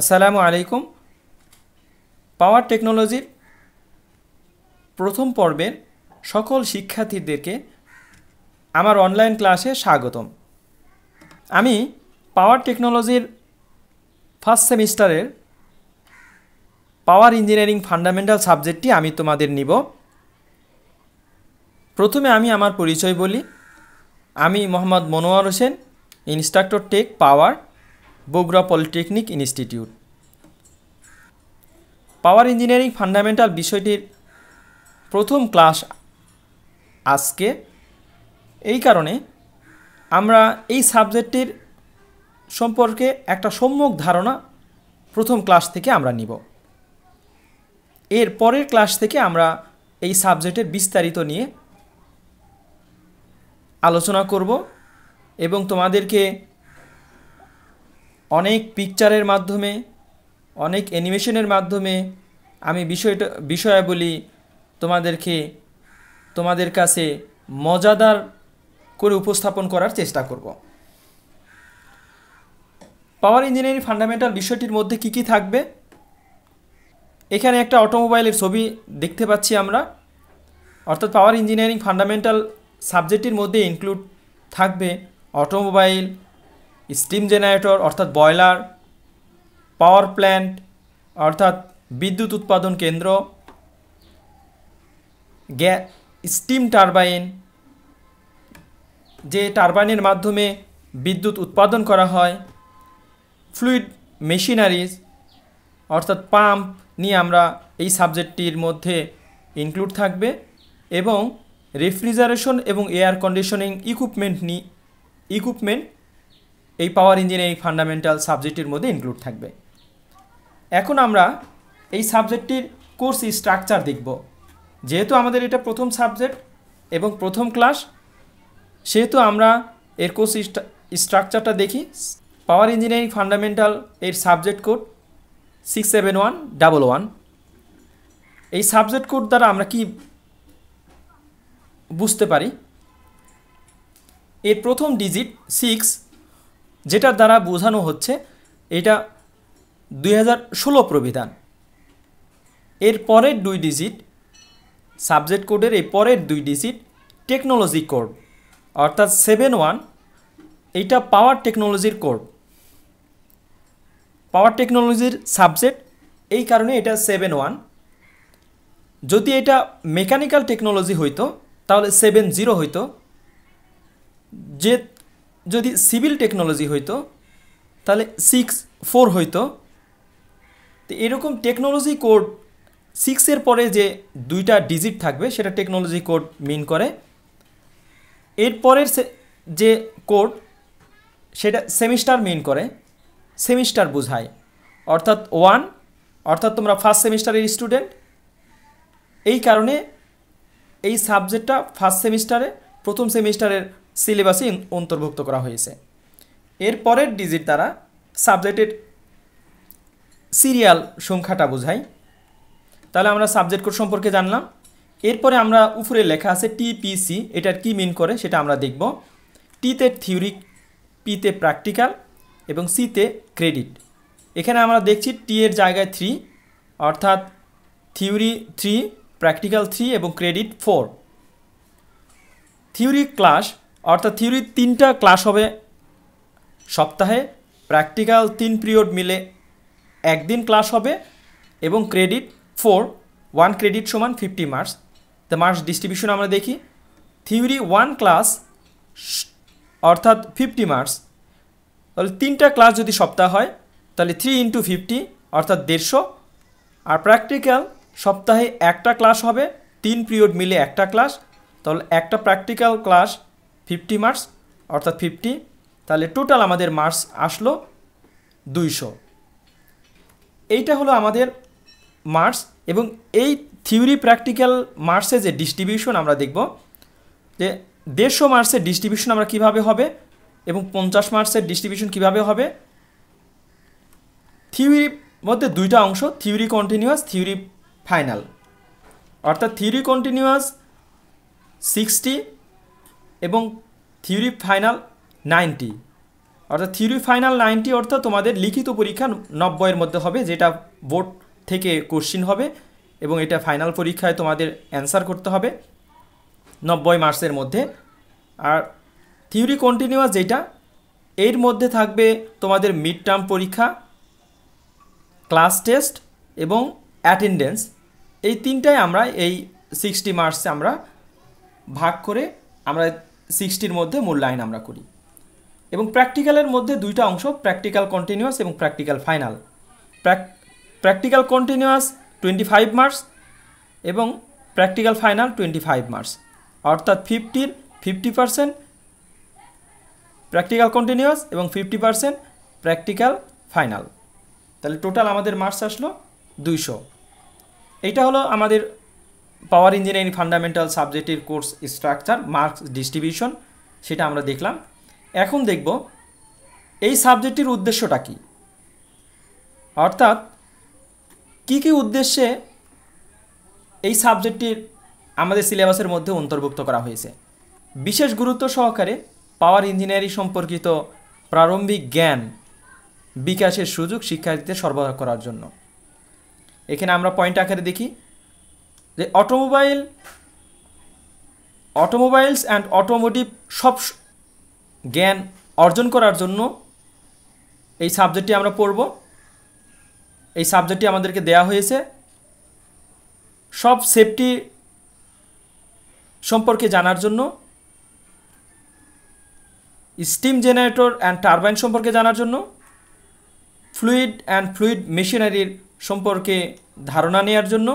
আসসালামু আলাইকুম পাওয়ার টেকনোলজির প্রথম পর্বের সকল শিক্ষার্থীদেরকে আমার অনলাইন ক্লাসে স্বাগতম আমি পাওয়ার টেকনোলজির ফার্স্ট সেমিস্টারের পাওয়ার ইঞ্জিনিয়ারিং ফান্ডামেন্টাল সাবজেক্টটি আমি তোমাদের নিব প্রথমে আমি আমার পরিচয় বলি আমি Mohammad Monowar Hossain instructor tech power Bogura polytechnic institute power engineering fundamental বিষয়টির প্রথম ক্লাস আজকে এই কারণে আমরা এই সাবজেক্টটির সম্পর্কে একটা সম্যক ধারণা প্রথম ক্লাস থেকে আমরা নিব এর পরের ক্লাস থেকে আমরা এই সাবজেক্টের বিস্তারিত নিয়ে আলোচনা করব এবং তোমাদেরকে অনেক পিকচারের মাধ্যমে অনেক অ্যানিমেশনের মাধ্যমে আমি বিষয়টা বিষয়াবলী তোমাদেরকে তোমাদের কাছে মজাদার করে উপস্থাপন করার চেষ্টা করব পাওয়ার ইঞ্জিনিয়ারিং ফান্ডামেন্টাল বিষয়টির মধ্যে কি কি থাকবে এখানে একটা অটোমোবাইলের ছবি দেখতে পাচ্ছি আমরা অর্থাৎ পাওয়ার ইঞ্জিনিয়ারিং ফান্ডামেন্টাল সাবজেক্টের মধ্যে ইনক্লুড থাকবে অটোমোবাইল স্টিম জেনারেটর অর্থাৎ বয়লার পাওয়ার প্ল্যান্ট অর্থাৎ বিদ্যুৎ উৎপাদন কেন্দ্র গ্যা স্টিম টারবাইন যে টারবাইনের মাধ্যমে বিদ্যুৎ উৎপাদন করা হয় ফ্লুইড মেশিনারিজ অর্থাৎ পাম্প নিয়ে আমরা এই সাবজেক্টটির মধ্যে ইনক্লুড থাকবে এবং রেফ্রিজারেশন এবং এয়ার কন্ডিশনিং ইকুইপমেন্ট নিয়ে ইকুইপমেন্ট এই পাওয়ার ইঞ্জিনিয়ারিং ফান্ডামেন্টাল সাবজেক্টের মধ্যে ইনক্লুড থাকবে এখন আমরা এই সাবজেক্টটির কোর্স স্ট্রাকচার দেখব যেহেতু আমাদের এটা প্রথম সাবজেক্ট এবং প্রথম ক্লাস সেহেতু আমরা এর কোর্স স্ট্রাকচারটা দেখি পাওয়ার ইঞ্জিনিয়ারিং ফান্ডামেন্টাল এর subject code six seven one double one এই সাবজেক্ট কোড দ্বারা আমরা কি বুঝতে পারি এর প্রথম ডিজিট সিক্স যেটার দ্বারা বোঝানো হচ্ছে এটা দুই প্রবিধান এর পরের দুই ডিজিট সাবজেক্ট কোডের এই পরের দুই ডিজিট টেকনোলজি কোড অর্থাৎ সেভেন ওয়ান এইটা পাওয়ার টেকনোলজির কোড পাওয়ার টেকনোলজির সাবজেক্ট এই কারণে এটা সেভেন ওয়ান যদি এটা মেকানিক্যাল টেকনোলজি হইতো তাহলে সেভেন জিরো হইতো যে যদি সিভিল টেকনোলজি হইতো তাহলে সিক্স ফোর হইতো তো এরকম টেকনোলজি কোড সিক্সের পরে যে দুইটা ডিজিট থাকবে সেটা টেকনোলজি কোড মিন করে এরপরের যে কোড সেটা সেমিস্টার মিন করে সেমিস্টার বোঝায় অর্থাৎ ওয়ান অর্থাৎ তোমরা ফার্স্ট সেমিস্টারের স্টুডেন্ট এই কারণে এই সাবজেক্টটা ফার্স্ট সেমিস্টারে প্রথম সেমিস্টারের সিলেবাসে অন্তর্ভুক্ত করা হয়েছে এর পরের ডিজিট দ্বারা সাবজেক্টের সিরিয়াল সংখ্যাটা বোঝাই তাহলে আমরা সাবজেক্ট কোড সম্পর্কে জানলাম এরপরে আমরা উপরে লেখা আছে টিপিসি এটার কি মিন করে সেটা আমরা দেখব টিতে থিওরি পিতে প্র্যাকটিক্যাল এবং সিতে ক্রেডিট এখানে আমরা দেখছি টি এর জায়গায় থ্রি অর্থাৎ থিওরি থ্রি প্র্যাকটিক্যাল থ্রি এবং ক্রেডিট ফোর থিওরি ক্লাস অর্থাৎ থিওরি তিনটা ক্লাস হবে সপ্তাহে প্র্যাকটিক্যাল তিন পিরিয়ড মিলে একদিন ক্লাস হবে এবং ক্রেডিট ফোর ওয়ান ক্রেডিট সমান fifty marks the marks distribution আমরা দেখি থিওরি ওয়ান ক্লাস অর্থাৎ ফিফটি মার্কস তাহলে তিনটা ক্লাস যদি সপ্তাহ হয় তাহলে থ্রি ইন্টু ফিফটি অর্থাৎ দেড়শো আর প্র্যাকটিক্যাল সপ্তাহে একটা ক্লাস হবে তিন পিরিয়ড মিলে একটা ক্লাস তাহলে একটা প্র্যাকটিক্যাল ক্লাস ফিফটি মার্কস অর্থাৎ ফিফটি তাহলে টোটাল আমাদের মার্কস আসলো দুইশো এইটা হলো আমাদের মার্কস এবং এই থিওরি প্র্যাকটিক্যাল মার্সে যে ডিস্ট্রিবিউশন আমরা দেখব যে দেড়শো মার্কসের ডিস্ট্রিবিউশন আমরা কিভাবে হবে এবং পঞ্চাশ মার্কসের ডিস্ট্রিবিউশন কিভাবে হবে থিওরির মধ্যে দুইটা অংশ থিওরি কন্টিনিউয়াস থিওরি ফাইনাল অর্থাৎ থিওরি কন্টিনিউয়াস সিক্সটি এবং থিওরি ফাইনাল নাইনটি অর্থাৎ থিওরি ফাইনাল নাইনটি অর্থাৎ তোমাদের লিখিত পরীক্ষা নব্বইয়ের মধ্যে হবে যেটা বোর্ড থেকে কোশ্চিন হবে এবং এটা ফাইনাল পরীক্ষায় তোমাদের অ্যান্সার করতে হবে নব্বই মার্কসের মধ্যে আর থিওরি কন্টিনিউয়াস যেটা এর মধ্যে থাকবে তোমাদের মিড টার্ম পরীক্ষা ক্লাস টেস্ট এবং অ্যাটেন্ডেন্স এই তিনটায় আমরা এই সিক্সটি মার্কসে আমরা ভাগ করে আমরা সিক্সটির মধ্যে মূল লাইন আমরা করি এবং প্র্যাকটিক্যালের মধ্যে দুইটা অংশ প্র্যাকটিক্যাল কন্টিনিউয়াস এবং practical final practical continuous twenty five marks এবং practical final twenty five marks অর্থাৎ ফিফটির ফিফটি পারসেন্ট প্র্যাকটিক্যাল কন্টিনিউয়াস এবং ফিফটি পারসেন্ট প্র্যাকটিক্যাল ফাইনাল তাহলে টোটাল আমাদের মার্কস আসলো দুইশো এইটা হলো আমাদের পাওয়ার ইঞ্জিনিয়ারিং ফান্ডামেন্টাল সাবজেক্টের কোর্স স্ট্রাকচার মার্কস ডিস্ট্রিবিউশন সেটা আমরা দেখলাম এখন দেখব এই সাবজেক্টটির উদ্দেশ্যটা কি অর্থাৎ কি কি উদ্দেশ্যে এই সাবজেক্টটির আমাদের সিলেবাসের মধ্যে অন্তর্ভুক্ত করা হয়েছে বিশেষ গুরুত্ব সহকারে পাওয়ার ইঞ্জিনিয়ারিং সম্পর্কিত প্রারম্ভিক জ্ঞান বিকাশের সুযোগ শিক্ষার্থীদের সরবরাহ করার জন্য এখানে আমরা পয়েন্ট আকারে দেখি যে অটোমোবাইল অটোমোবাইলস অ্যান্ড অটোমোটিভ সব জ্ঞান অর্জন করার জন্য এই সাবজেক্টটি আমরা পড়ব এই সাবজেক্টটি আমাদেরকে দেয়া হয়েছে সব সেফটি সম্পর্কে জানার জন্য স্টিম জেনারেটর অ্যান্ড টারবাইন সম্পর্কে জানার জন্য ফ্লুইড অ্যান্ড ফ্লুইড মেশিনারির সম্পর্কে ধারণা নেওয়ার জন্য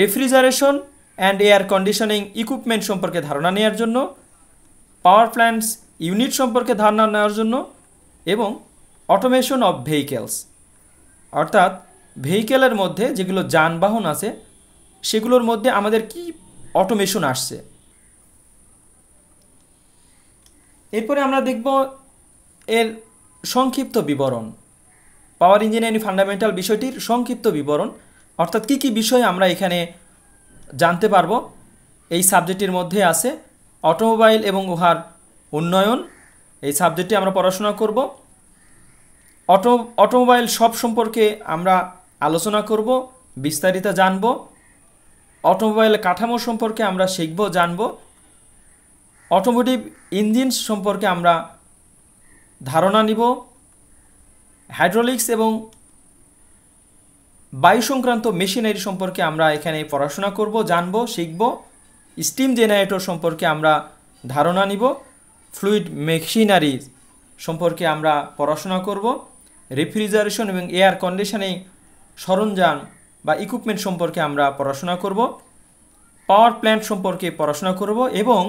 refrigeration and air conditioning equipment সম্পর্কে ধারণা নেওয়ার জন্য পাওয়ার প্ল্যান্টস ইউনিট সম্পর্কে ধারণা নেওয়ার জন্য এবং অটোমেশন অফ ভেহিকেলস অর্থাৎ ভেহিকেলের মধ্যে যেগুলো যানবাহন আছে সেগুলোর মধ্যে আমাদের কি অটোমেশন আসছে এরপরে আমরা দেখব এর সংক্ষিপ্ত বিবরণ পাওয়ার ইঞ্জিনিয়ারিং ফান্ডামেন্টাল বিষয়টির সংক্ষিপ্ত বিবরণ অর্থাৎ কি কি বিষয় আমরা এখানে জানতে পারব এই সাবজেক্টের মধ্যে আছে অটোমোবাইল এবং উহার উন্নয়ন এই সাবজেক্টে আমরা পড়াশোনা করব অটো অটোমোবাইল সব সম্পর্কে আমরা আলোচনা করব বিস্তারিত জানব অটোমোবাইল কাঠামো সম্পর্কে আমরা শিখব জানব অটোমোটিভ ইঞ্জিন সম্পর্কে আমরা ধারণা নিব হাইড্রোলিক্স এবং বায়ু সংক্রান্ত মেশিনারি সম্পর্কে আমরা এখানে পড়াশোনা করব জানব শিখব স্টিম জেনারেটর সম্পর্কে আমরা ধারণা নিব ফ্লুইড মেশিনারি সম্পর্কে আমরা পড়াশোনা করব রেফ্রিজারেশন এবং এয়ার কন্ডিশনে সরঞ্জাম বা ইকুইপমেন্ট সম্পর্কে আমরা পড়াশোনা করব পাওয়ার প্ল্যান্ট সম্পর্কে পড়াশোনা করব এবং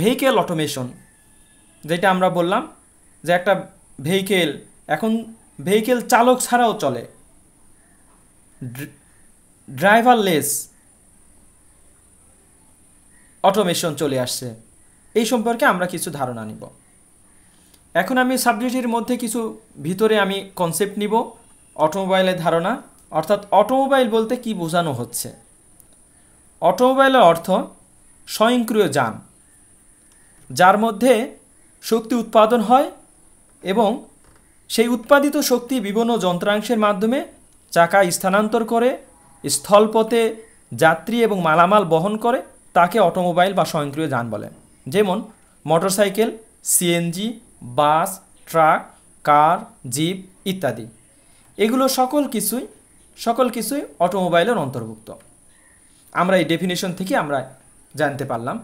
ভেহিকেল অটোমেশন যেটা আমরা বললাম যে একটা ভেহিকেল এখন ভেহিকেল চালক ছাড়াও চলে ড্রাইভারলেস অটোমেশন চলে আসছে এই সম্পর্কে আমরা কিছু ধারণা নিব এখন আমি সাবজেক্টের মধ্যে কিছু ভিতরে আমি কনসেপ্ট নিব অটোমোবাইলের ধারণা অর্থাৎ অটোমোবাইল বলতে কি বোঝানো হচ্ছে অটোমোবাইলের অর্থ স্বয়ংক্রিয় যান যার মধ্যে শক্তি উৎপাদন হয় এবং সেই উৎপাদিত শক্তি বিভিন্ন যন্ত্রাংশের মাধ্যমে চাকা স্থানান্তর করে স্থলপথে যাত্রী এবং মালামাল বহন করে তাকে অটোমোবাইল বা স্বয়ংক্রিয় যান বলে যেমন motorcycle CNG bus truck car jeep ইত্যাদি এগুলো সকল কিছুই সকল কিছুই অটোমোবাইলের অন্তর্ভুক্ত আমরা এই ডেফিনেশন থেকে আমরা জানতে পারলাম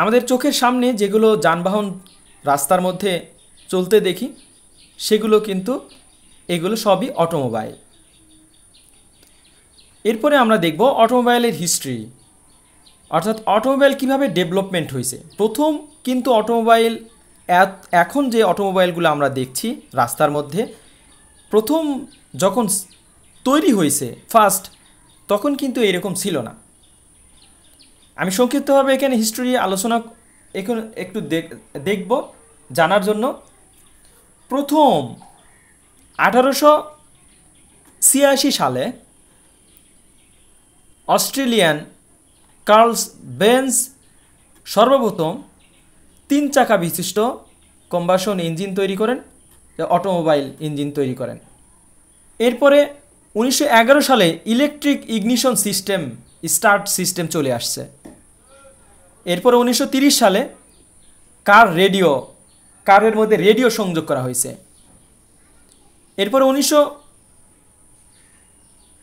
আমাদের চোখের সামনে যেগুলো যানবাহন রাস্তার মধ্যে চলতে দেখি সেগুলো কিন্তু এগুলো সবই অটোমোবাইল এরপরে আমরা দেখব অটোমোবাইলের হিস্ট্রি অর্থাৎ অটোমোবাইল কিভাবে ডেভেলপমেন্ট হয়েছে প্রথম কিন্তু অটোমোবাইল এখন যে অটোমোবাইলগুলো আমরা দেখছি রাস্তার মধ্যে প্রথম যখন তৈরি হয়েছে ফার্স্ট তখন কিন্তু এরকম ছিল না আমি সংক্ষিপ্তভাবে এখানে হিস্ট্রি আলোচনা এখন একটু দেখব জানার জন্য প্রথম আঠারোশো ছিয়াশি সালে অস্ট্রেলিয়ান কার্লস বেঞ্চ সর্বপ্রথম তিন চাকা বিশিষ্ট কম্বাসন ইঞ্জিন তৈরি করেন অটোমোবাইল ইঞ্জিন তৈরি করেন এরপরে উনিশশো সালে electric ignition system start system চলে আসছে এরপরে উনিশশো সালে কার রেডিও কারের মধ্যে রেডিও সংযোগ করা হয়েছে এরপরে উনিশশো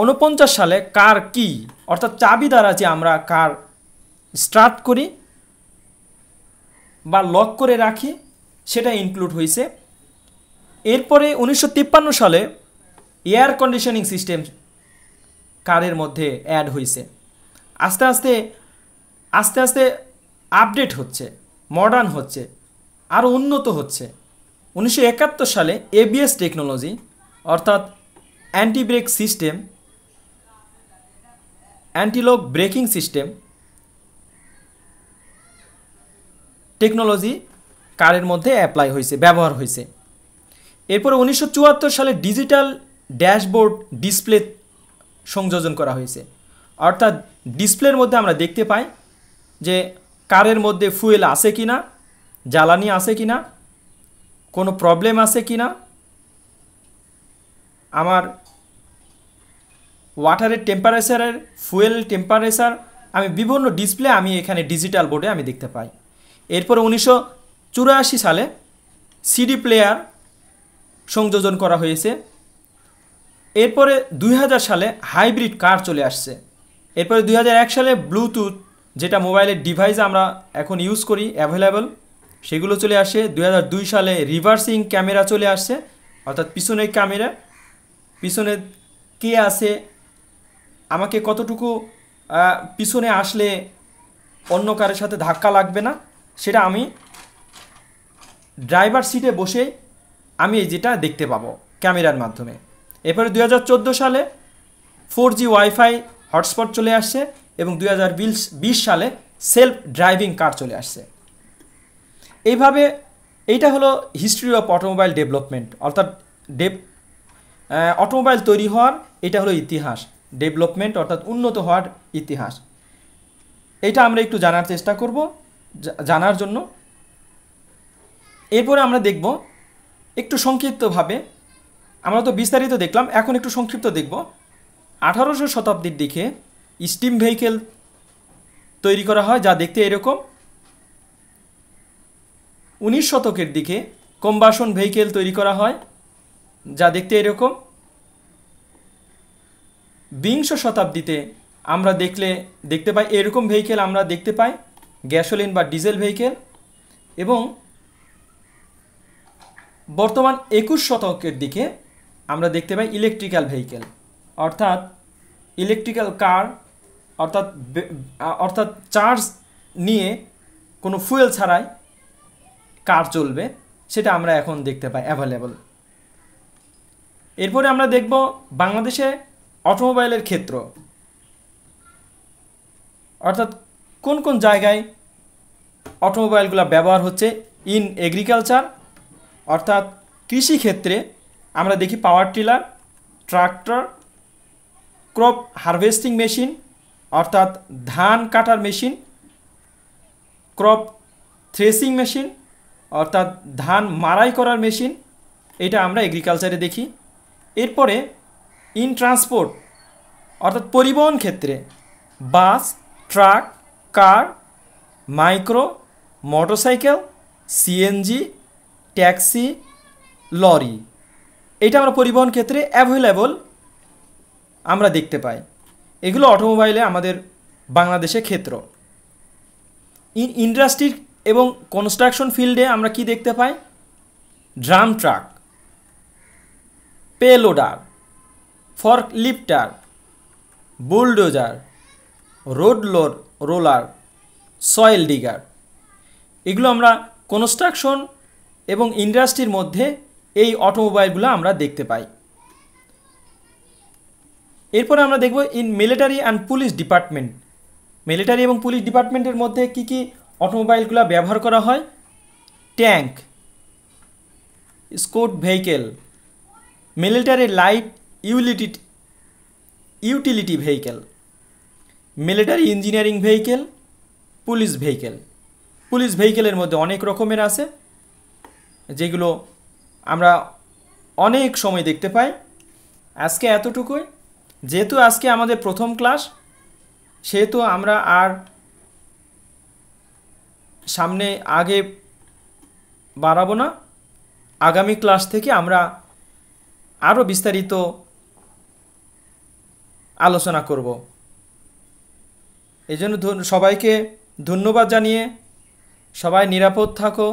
উনপঞ্চাশ সালে কার কি অর্থাৎ চাবি দ্বারা যে আমরা কার স্টার্ট করি বা লক করে রাখি সেটা ইনক্লুড হয়েছে এরপরে উনিশশো সালে এয়ার কন্ডিশনিং সিস্টেম কারের মধ্যে অ্যাড হয়েছে আস্তে আস্তে আস্তে আস্তে আপডেট হচ্ছে মডার্ন হচ্ছে আরও উন্নত হচ্ছে উনিশশো সালে এবিএস টেকনোলজি অর্থাৎ anti brake system antilock braking system technology কারের মধ্যে অ্যাপ্লাই হয়েছে ব্যবহার হয়েছে এরপরে উনিশশো সালে ডিজিটাল ড্যাশবোর্ড ডিসপ্লে সংযোজন করা হয়েছে অর্থাৎ ডিসপ্লের মধ্যে আমরা দেখতে পাই যে কারের মধ্যে ফুয়েল আছে কি না জ্বালানি আছে কি না কোনো প্রবলেম আছে কি না আমার ওয়াটারের টেম্পারেচারের ফুয়েল টেম্পারেচার আমি বিভিন্ন ডিসপ্লে আমি এখানে ডিজিটাল বোর্ডে আমি দেখতে পাই এরপর উনিশশো সালে সিডি প্লেয়ার সংযোজন করা হয়েছে এরপরে দুই সালে হাইব্রিড কার চলে আসছে এরপরে দুই সালে ব্লুটুথ যেটা মোবাইলের ডিভাইস আমরা এখন ইউজ করি অ্যাভেলেবল সেগুলো চলে আসে দুই সালে রিভার্সিং ক্যামেরা চলে আসছে অর্থাৎ পিছনের ক্যামেরা পিছনে কে আছে আমাকে কতটুকু পিছনে আসলে অন্য কারের সাথে ধাক্কা লাগবে না সেটা আমি ড্রাইভার সিটে বসে আমি যেটা দেখতে পাবো ক্যামেরার মাধ্যমে এরপরে দু সালে ফোর জি ওয়াইফাই হটস্পট চলে আসছে এবং দু সালে সেলফ ড্রাইভিং কার চলে আসছে এইভাবে এইটা হলো হিস্ট্রি অফ অটোমোবাইল ডেভেলপমেন্ট অর্থাৎ ডেভ অটোমোবাইল তৈরি হওয়ার এটা হলো ইতিহাস ডেভেলপমেন্ট অর্থাৎ উন্নত হওয়ার ইতিহাস এটা আমরা একটু জানার চেষ্টা করব জানার জন্য এরপরে আমরা দেখব একটু সংক্ষিপ্তভাবে আমরা তো বিস্তারিত দেখলাম এখন একটু সংক্ষিপ্ত দেখব আঠারোশো শতাব্দীর দিকে স্টিম ভেহিকেল তৈরি করা হয় যা দেখতে এরকম উনিশ শতকের দিকে কম্বাসন ভেহিকেল তৈরি করা হয় যা দেখতে এরকম বিংশ শতাব্দীতে আমরা দেখলে দেখতে পাই এরকম ভেহিকেল আমরা দেখতে পাই গ্যাসোলিন বা ডিজেল ভেহিকেল এবং বর্তমান একুশ শতকের দিকে আমরা দেখতে পাই ইলেকট্রিক্যাল ভেহিকেল অর্থাৎ ইলেকট্রিক্যাল কার অর্থাৎ অর্থাৎ চার্জ নিয়ে কোনো ফুয়েল ছাড়াই কার চলবে সেটা আমরা এখন দেখতে পাই অ্যাভেলেবল এরপরে আমরা দেখব বাংলাদেশে অটোমোবাইলের ক্ষেত্র অর্থাৎ কোন কোন জায়গায় অটোমোবাইলগুলো ব্যবহার হচ্ছে ইন এগ্রিকালচার অর্থাৎ কৃষি ক্ষেত্রে আমরা দেখি power tiller tractor crop harvesting machine অর্থাৎ ধান কাটার মেশিন ক্রপ থ্রেসিং মেশিন অর্থাৎ ধান মারাই করার মেশিন এটা আমরা এগ্রিকালচারে দেখি এরপরে ইন ট্রান্সপোর্ট অর্থাৎ পরিবহন ক্ষেত্রে bus truck car micro motorcycle CNG taxi lorry এটা আমরা পরিবহন ক্ষেত্রে অ্যাভেলেবল আমরা দেখতে পাই এগুলো অটোমোবাইলে আমাদের বাংলাদেশে ক্ষেত্র ইন ইন্ডাস্ট্রির এবং কনস্ট্রাকশন ফিল্ডে আমরা কি দেখতে পাই drum truck payloader fork lifter bulldozer road load roller soil digger এগুলো আমরা কনস্ট্রাকশন এবং ইন্ডাস্ট্রির মধ্যে এই অটোমোবাইলগুলো আমরা দেখতে পাই এরপরে আমরা দেখব in military and police department military এবং পুলিশ ডিপার্টমেন্টের মধ্যে কি কী অটোমোবাইলগুলো ব্যবহার করা হয় tank scout vehicle military light utility utility vehicle military engineering vehicle police vehicle police ভেহিকেলের মধ্যে অনেক রকমের আছে যেগুলো আমরা অনেক সময় দেখতে পাই আজকে এতটুকুই যেহেতু আজকে আমাদের প্রথম ক্লাস সেহেতু আমরা আর সামনে আগে বাড়াবো না আগামী ক্লাস থেকে আমরা আরও বিস্তারিত আলোচনা করব এই জন্য সবাইকে ধন্যবাদ জানিয়ে সবাই নিরাপদ থাকো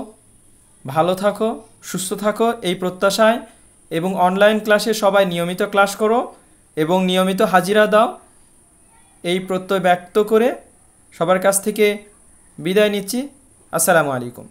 ভালো থাকো সুস্থ থাকো এই প্রত্যাশায় এবং অনলাইন ক্লাসে সবাই নিয়মিত ক্লাস করো এবং নিয়মিত হাজিরা দাও এই প্রত্যয় ব্যক্ত করে সবার কাছ থেকে বিদায় নিচ্ছি আসসালামু আলাইকুম